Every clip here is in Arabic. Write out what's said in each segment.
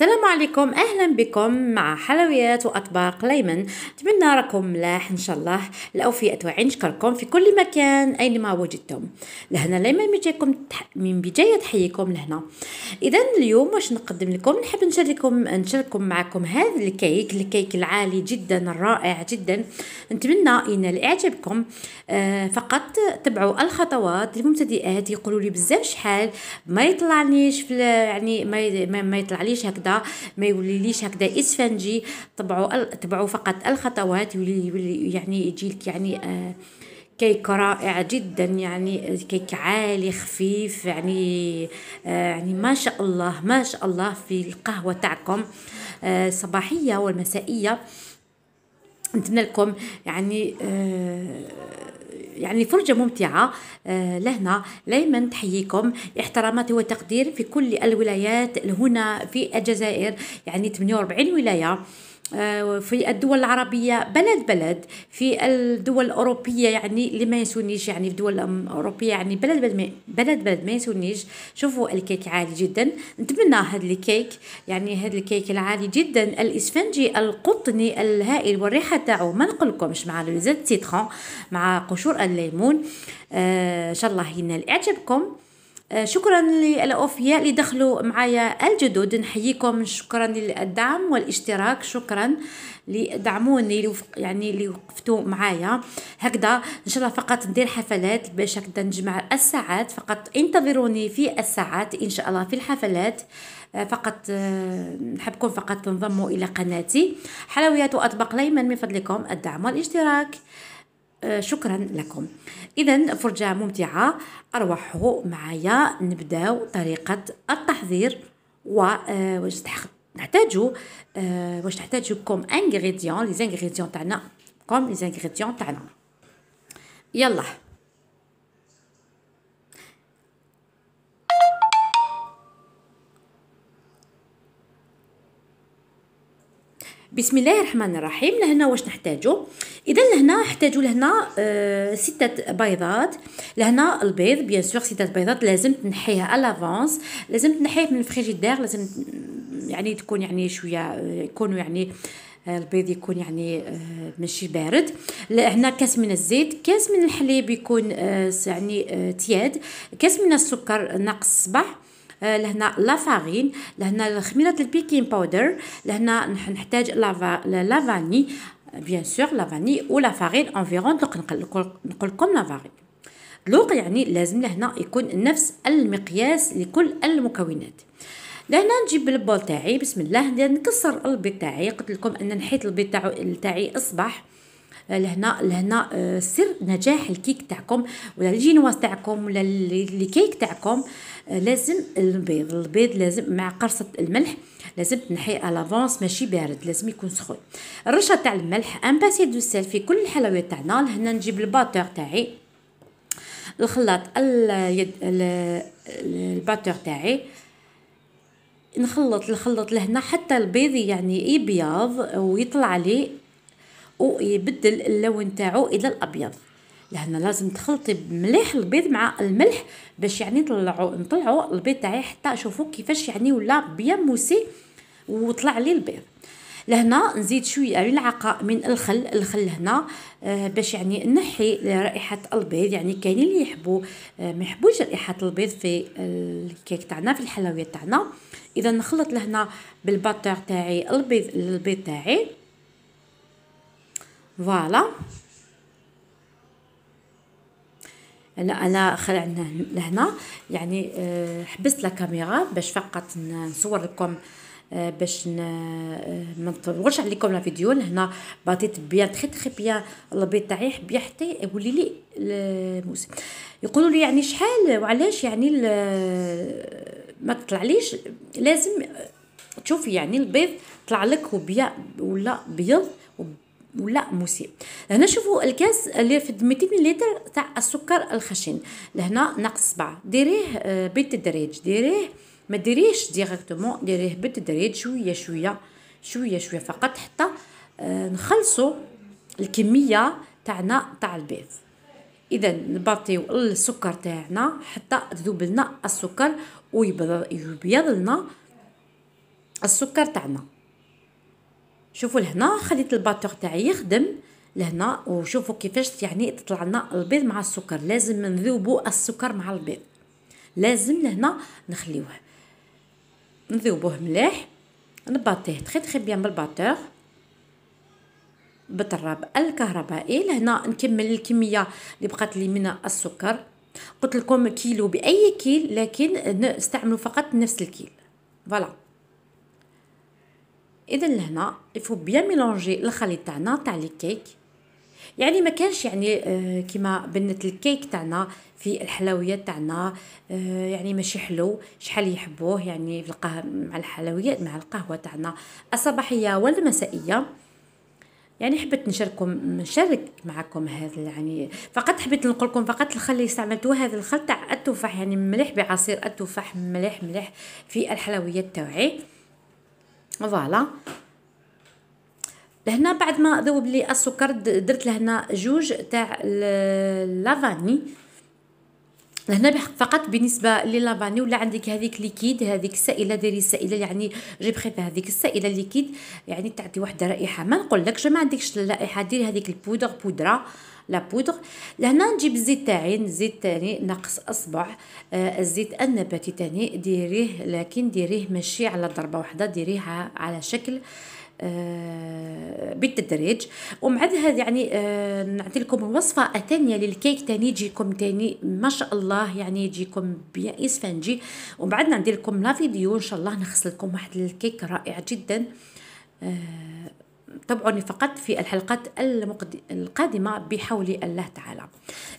السلام عليكم اهلا بكم مع حلويات واطباق ليمن نتمنى راكم ملاح ان شاء الله الاوفياء وعين شكركم في كل مكان اينما وجدتم لهنا ليمن بجايكم من بدايه تحييكم لهنا اذا اليوم واش نقدم لكم نحب نشارككم نشارككم معكم هذا الكيك الكيك العالي جدا الرائع جدا نتمنى ينال اعجابكم آه، فقط تبعوا الخطوات المبتدئات يقولوا لي بزاف شحال ما يطلعنيش في يعني ما يطلعليش هكذا هكذا ما يوليليش هكذا اسفنجي تبعوا تبعوا فقط الخطوات يولي, يولي يعني يجيلك يعني آه كيك رائع جدا يعني كيك عالي خفيف يعني آه يعني ما شاء الله ما شاء الله في القهوه تاعكم آه صباحيه والمسائيه نتمنى لكم يعني آه يعني فرجة ممتعة آه، لهنا دائما تحييكم احتراماتي وتقدير في كل الولايات هنا في الجزائر يعني 48 ولاية آه، في الدول العربية بلد بلد في الدول الأوروبية يعني اللي ما يسونيش يعني في الدول الأوروبية يعني بلد بلد ما بلد بلد ما يسونيش شوفوا الكيك عالي جدا نتمنى هذا الكيك يعني هذا الكيك العالي جدا الإسفنجي القطني الهائل والريحة تاعو ما نقولكمش مع لوزيت سيترون مع قشور الليمون آه، إن آه شاء الله ينال إعجابكم آه، شكرا للأوفياء اللي دخلوا معايا الجدد نحييكم شكرا للدعم والاشتراك شكرا لدعموني يعني اللي وقفتوا معايا هكذا ان شاء الله فقط ندير حفلات باش هكذا نجمع الساعات فقط انتظروني في الساعات ان شاء الله في الحفلات آه، فقط آه، نحبكم فقط تنضموا الى قناتي حلويات واطباق ليمن من فضلكم الدعم والاشتراك آه، شكرا لكم اذا فرجه ممتعه اروحوا معايا نبداو طريقه التحضير و آه، نحتاجو آه، واش نحتاجو كوم انغريديون لي زانغريديون تاعنا كوم لي زانغريديون تاعنا يلا بسم الله الرحمن الرحيم لهنا واش نحتاجو اذا لهنا نحتاجو لهنا آه ستة بيضات لهنا البيض بيان سور ستة بيضات لازم تنحيها الافونس لازم تنحيه من الفريجيدير لازم يعني تكون يعني شويه آه، يكونوا يعني آه، البيض يكون يعني آه، ماشي بارد هنا كاس من الزيت كاس من الحليب يكون يعني تياد كاس من السكر ناقص صباح آه، لهنا لافارين لهنا خميره البيكين باودر لهنا نحتاج لافاني بيان سور لافاني ولا فارين انفيرون نقول لكم لافارين دوك يعني لازم لهنا يكون نفس المقياس لكل المكونات لهنا نجيب البول تاعي بسم الله ندير نكسر البيض تاعي قلت لكم ان نحيت البيض تاعي اصبح لهنا لهنا آه، سر نجاح الكيك تاعكم ولا الجينواز تاعكم ولا الكيك تاعكم آه، لازم البيض البيض لازم مع قرصه الملح لازم تنحي الافونس ماشي بارد لازم يكون سخون الرشه تاع الملح ان باسي دو سيل في كل الحلويات تاعنا لهنا نجيب الباتور تاعي الخلاط اليد الباتور تاعي نخلط نخلط لهنا حتى البيض يعني يبيض ويطلع لي ويبدل اللون تاعو الى الابيض لهنا لازم تخلطي مليح البيض مع الملح باش يعني طلعوا نطلعوا البيض تاعي حتى شوفوا كيفاش يعني ولا بيان موسي وطلع لي البيض لهنا نزيد شويه ملعقه من الخل الخل هنا آه، باش يعني نحي رائحه البيض يعني كاينين اللي يحبوا آه، ما يحبوش رائحه البيض في الكيك تاعنا في الحلويات تاعنا اذا نخلط لهنا بالباتور تاعي البيض البيض تاعي فوالا لا انا خلعنا لهنا يعني آه، حبست الكاميرا باش فقط نصور لكم آه، باش آه، ما نطولش عليكم لا فيديو لهنا باطيت بيان تخي تخي بيان البيض تاعي حبي حتى يولي لي الموس يقولوا لي يعني شحال وعلاش يعني ما تطلعليش لازم تشوفي يعني البيض طلع لك وبيا ولا بيض ولا مسيء هنا شوفوا الكاس اللي في 200 لتر تاع السكر الخشن لهنا ناقص 7 ديريه آه، بالتدريج ديريه ما ديريهش ديريكتومون ديريه بالتدريج شويه شويه شويه شويه فقط حتى آه، نخلصوا الكميه تاعنا تاع البيض اذا نبطيو السكر تاعنا حتى تذوب لنا السكر ويبيض لنا السكر تاعنا شوفوا لهنا خليت الباتور تاعي يخدم لهنا وشوفوا كيفاش يعني تطلع لنا البيض مع السكر لازم نذوبوا السكر مع البيض لازم لهنا نخليوه نذوبوه مليح نباطيه تخي تخي بيان بالباتور بالطراب الكهربائي لهنا نكمل الكميه اللي بقات لي من السكر قلت لكم كيلو باي كيل لكن نستعملوا فقط نفس الكيل فوالا اذا لهنا يفو بيان ميلونجي الخليط تاعنا تاع الكيك يعني ما كانش يعني آه، كيما بنت الكيك تاعنا في الحلويات تاعنا آه، يعني ماشي حلو شحال يحبوه يعني في القهوه مع الحلويات مع القهوه تاعنا الصباحيه والمسائيه يعني حبيت نشارككم نشارك معكم هذا يعني فقط حبيت نقول لكم فقط الخل استعملتوه هذا الخل تاع التفاح يعني مليح بعصير التفاح مليح مليح في الحلويات تاعي فوالا لهنا بعد ما ذوب لي السكر درت لهنا جوج تاع لافاني هنا فقط بالنسبه للافاني ولا عندك هذيك ليكيد هذيك السائله ديري السائله يعني جي بريفير هذيك السائله ليكيد يعني تعطي واحد الرائحه ما نقولكش ما عندكش الرائحه ديري هذيك البودر بودره لا بودر لهنا نجيب الزيت تاعي الزيت تاني ناقص اصبع آه الزيت النباتي تاني ديريه لكن ديريه ماشي على ضربه واحده ديريه على شكل آه، بالتدريج ومع يعني آه، نعطي لكم الوصفه ثانية للكيك تاني يجيكم تاني ما شاء الله يعني يجيكم باسفنجي ومن بعد ندير لكم لا فيديو ان شاء الله نخص لكم واحد الكيك رائع جدا تابعوني آه، فقط في الحلقات المقد... القادمة بحول الله تعالى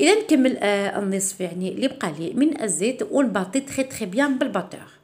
إذا نكمل النصف يعني اللي بقى لي من الزيت والباطي تخي تخي بيان بالباتور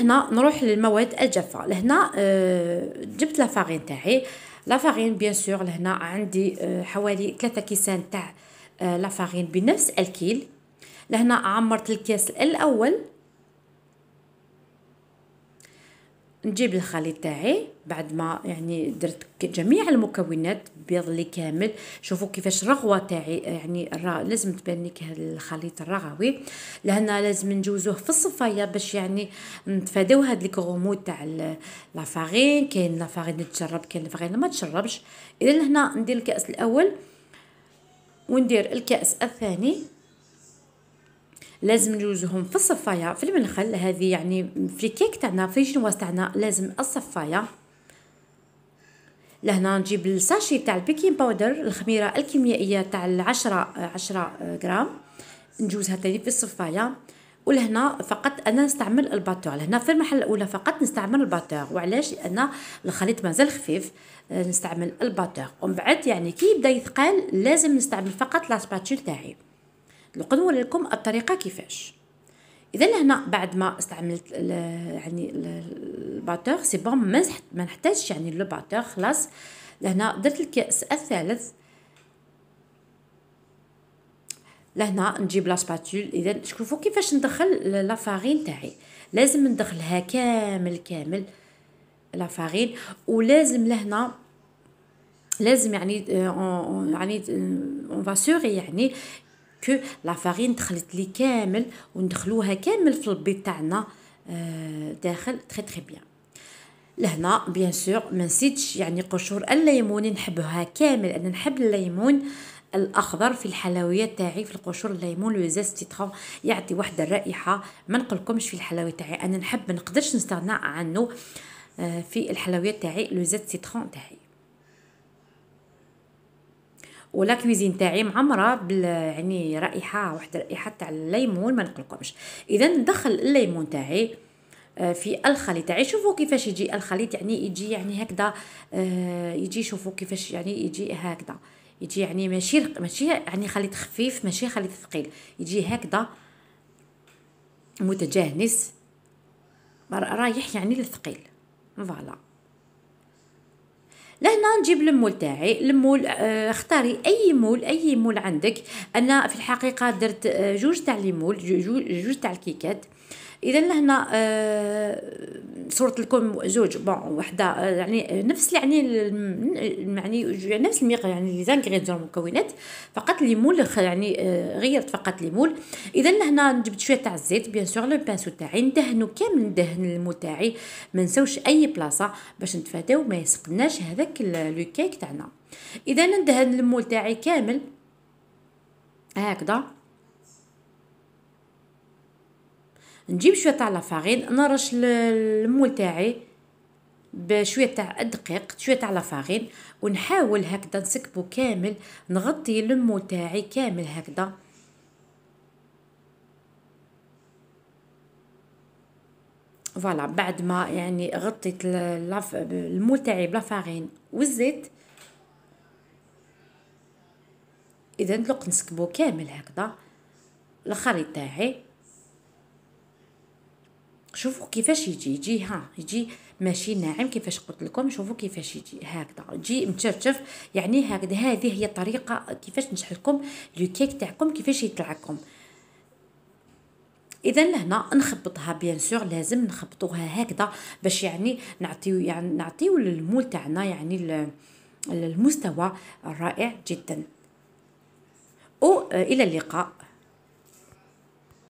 هنا نروح للمواد الجافه لهنا آه، جبت لافارين تاعي لافارين بيان سور لهنا عندي آه، حوالي 3 كيسان تاع آه، لافارين بنفس الكيل لهنا عمرت الكاس الاول نجيب الخليط تاعي بعد ما يعني درت جميع المكونات بيض لي كامل شوفوا كيفاش الرغوه تاعي يعني لازم تبان لك الخليط الرغوي لهنا لازم نجوزوه في الصفايه باش يعني نتفاداو هاد لي كغمود تاع لافارين كاين لافارين تجرب كاين لافارين ما تشربش اذا لهنا ندير الكاس الاول وندير الكاس الثاني لازم نجوزهم في الصفايه في المنخل هذه يعني في الكيك تاعنا في الجنواز تاعنا لازم الصفايه لهنا نجيب الساشي تاع البيكين باودر الخميره الكيميائيه تاع 10 10 غرام نجوزها تاني في الصفايه ولهنا فقط انا نستعمل الباتور لهنا في المرحله الاولى فقط نستعمل الباتور وعلاش لان الخليط مازال خفيف آه، نستعمل الباتور ومن بعد يعني كي يبدا يثقل لازم نستعمل فقط لاسباتول تاعي نقول لكم الطريقه كيفاش اذا هنا بعد ما استعملت ال يعني الباتور سي بون ما نحتاجش يعني لو باتور خلاص لهنا درت الكاس الثالث لهنا نجيب لا سباتول اذا شوفوا كيفاش ندخل لا فارين تاعي لازم ندخلها كامل كامل لا فارين ولازم لهنا لازم يعني آه، يعني اون آه، فاسوري يعني كو لا فارين دخلت لي كامل وندخلوها كامل في البيض تاعنا داخل تري تري بيان لهنا بيان سور ما نسيتش يعني قشور الليمون نحبها كامل انا نحب الليمون الاخضر في الحلويات تاعي في القشور الليمون لو زيست تيتخون يعطي واحد الرائحه ما نقولكمش في الحلويات تاعي انا نحب ما نقدرش نستغنى عنه في الحلويات تاعي لو زيت تاعي ولا كويزين تاعي معمره بال يعني رائحه واحد الرائحه تاع الليمون ما نقولكمش اذا ندخل الليمون تاعي آه، في الخليط تاعي شوفوا كيفاش يجي الخليط يعني يجي يعني هكذا آه، يجي شوفوا كيفاش يعني يجي هكذا يجي يعني ماشي ماشي يعني خليط خفيف ماشي خليط ثقيل يجي هكذا متجانس رايح يعني للثقيل فوالا لهنا نجيب المول تاعي المول آه، اختاري اي مول اي مول عندك انا في الحقيقه درت آه، جوج تاع لي مول جوج تاع الكيكات اذا لهنا آه، صوره لكم زوج بون وحده آه، يعني،, آه، يعني, يعني نفس يعني يعني نفس الميق يعني لي زانغريديون المكونات فقط لي مول يعني غيرت فقط لي مول اذا لهنا جبت شويه تاع الزيت بيان سور لو بانسو تاعي ندهنو كامل ندهن المول تاعي ما نساوش اي بلاصه باش نتفاداو ما يسقناش هذاك لو كيك تاعنا اذا ندهن المول تاعي كامل هكذا نجيب شويه تاع لافارين نرش المول تاعي بشويه تاع الدقيق شويه تاع لافارين ونحاول هكذا نسكبو كامل نغطي المو تاعي كامل هكذا فوالا بعد ما يعني غطيت المول تاعي بلافارين والزيت اذا نطلق نسكبو كامل هكذا الخريط تاعي شوفوا كيفاش يجي يجي ها يجي ماشي ناعم كيفاش قلت لكم شوفوا كيفاش يجي هكذا يجي متشرشف يعني هكذا هذه هي الطريقه كيفاش نشرح لكم لو كيك تاعكم كيفاش يطلع لكم اذا لهنا نخبطها بيان سور لازم نخبطوها هكذا باش يعني نعطيو يعني نعطيو للمول تاعنا يعني المستوى الرائع جدا الى اللقاء